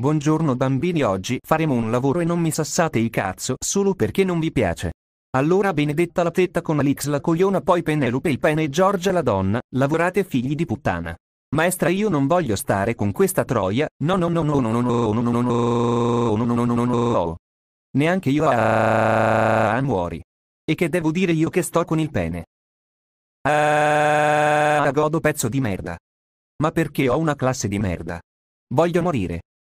Buongiorno bambini oggi faremo un lavoro e non mi sassate il cazzo solo perché non vi piace. Allora benedetta la tetta con Alix la cogliona poi Penelope il pene e Giorgia la donna, lavorate figli di puttana. Maestra io non voglio stare con questa troia, no no no no no no no no no no no no no no no no no no Neanche io a muori. E che devo dire io che sto con il pene? Ah, godo pezzo di merda. Ma perché ho una classe di merda? Voglio morire.